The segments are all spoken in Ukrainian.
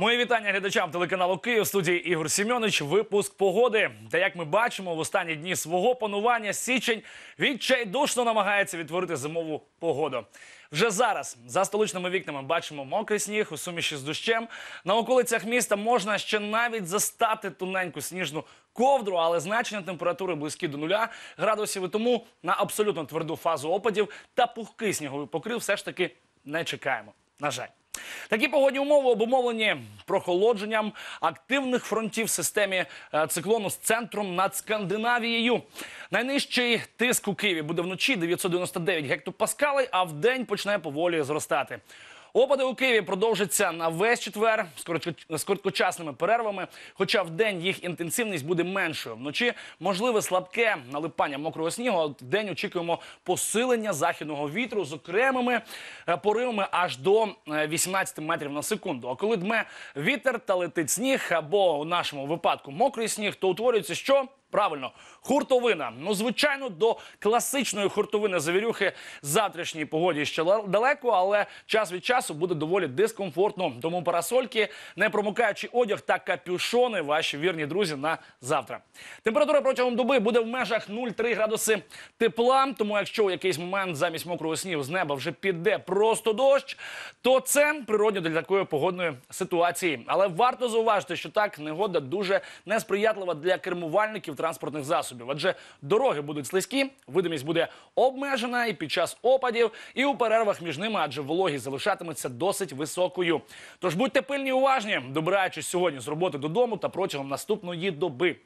Мої вітання глядачам телеканалу Київ студії Ігор Сімьонич. Випуск погоди. Та як ми бачимо, в останні дні свого панування січень відчайдушно намагається відтворити зимову погоду. Вже зараз за столичними вікнами бачимо мокрий сніг у суміші з дощем. На околицях міста можна ще навіть застати тоненьку сніжну ковдру, але значення температури близькі до нуля градусів. і Тому на абсолютно тверду фазу опадів та пухкий сніговий покрив все ж таки не чекаємо. На жаль. Такі погодні умови обумовлені прохолодженням активних фронтів в системі е, циклону з центром над Скандинавією. Найнижчий тиск у Києві буде вночі 999 гектопаскалей, а в день почне поволі зростати. Опади у Києві продовжаться на весь четвер з короткочасними перервами. Хоча в день їх інтенсивність буде меншою. Вночі можливе слабке налипання мокрого снігу. а В день очікуємо посилення західного вітру з окремими е, поривами аж до 18 е, метрів на секунду. А коли дме вітер та летить сніг або у нашому випадку мокрий сніг, то утворюється що. Правильно, хуртовина. Ну, звичайно, до класичної хуртовини завірюхи завтрашній погоді ще далеко, але час від часу буде доволі дискомфортно. Тому парасольки, не промокаючи одяг та капюшони, ваші вірні друзі на завтра. Температура протягом доби буде в межах 0,3 градуси тепла. Тому, якщо у якийсь момент замість мокрого снігу з неба вже піде просто дощ, то це природньо для такої погодної ситуації. Але варто зауважити, що так негода дуже несприятлива для кермувальників транспортних засобів, адже дороги будуть слизькі, видимість буде обмежена і під час опадів, і у перервах між ними, адже вологість залишатиметься досить високою. Тож будьте пильні і уважні, добираючись сьогодні з роботи додому та протягом наступної доби.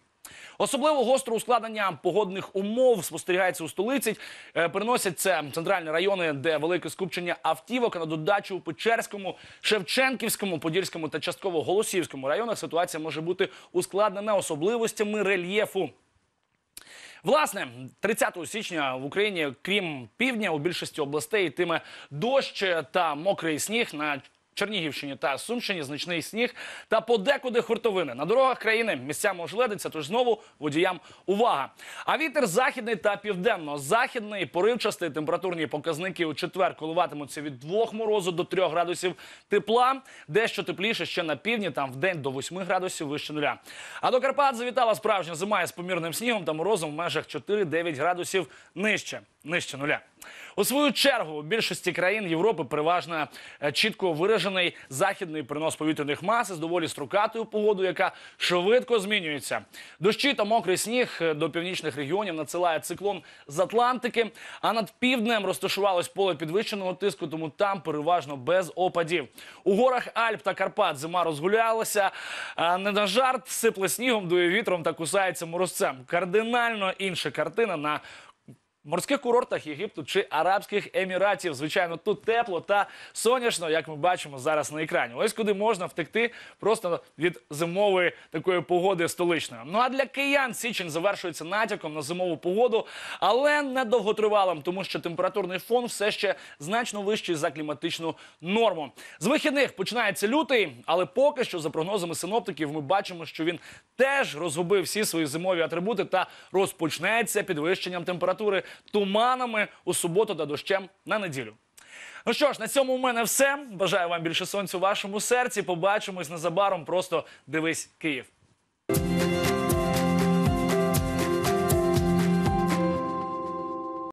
Особливо гостро ускладнення погодних умов спостерігається у столиці. Е, Приносять це центральні райони, де велике скупчення автівок на додачу у Печерському, Шевченківському, Подільському та частково Голосівському районах. Ситуація може бути ускладнена особливостями рельєфу. Власне, 30 січня в Україні, крім півдня, у більшості областей йтиме дощ та мокрий сніг на Чернігівщині та Сумщині значний сніг та подекуди хуртовини на дорогах країни місцями ожеледиться, тож знову водіям увага. А вітер західний та південно-західний поривчасти температурні показники у четвер коливатимуться від 2 морозу до 3 градусів тепла, дещо тепліше ще на півдні, там в день до 8 градусів вище нуля. А до Карпат завітала справжня зима з помірним снігом та морозом в межах 4-9 градусів нижче нижче нуля. У свою чергу у більшості країн Європи переважно е, чітко виражений західний принос повітряних мас з доволі строкатою погодою, яка швидко змінюється. Дощі та мокрий сніг е, до північних регіонів надсилає циклон з Атлантики. А над півднем розташувалось поле підвищеного тиску, тому там переважно без опадів. У горах Альп та Карпат зима розгулялася. а Не на жарт сипле снігом, дує вітром та кусається морозцем. Кардинально інша картина на в морських курортах Єгипту чи Арабських Еміратів, звичайно, тут тепло та соняшно, як ми бачимо зараз на екрані. Ось куди можна втекти просто від зимової такої погоди столичної. Ну а для киян січень завершується натяком на зимову погоду, але не довготривалим, тому що температурний фон все ще значно вищий за кліматичну норму. З вихідних починається лютий, але поки що, за прогнозами синоптиків, ми бачимо, що він теж розгубив всі свої зимові атрибути та розпочнеться підвищенням температури туманами у суботу та дощем на неділю. Ну що ж, на цьому у мене все. Бажаю вам більше сонцю у вашому серці. Побачимось незабаром. Просто дивись Київ.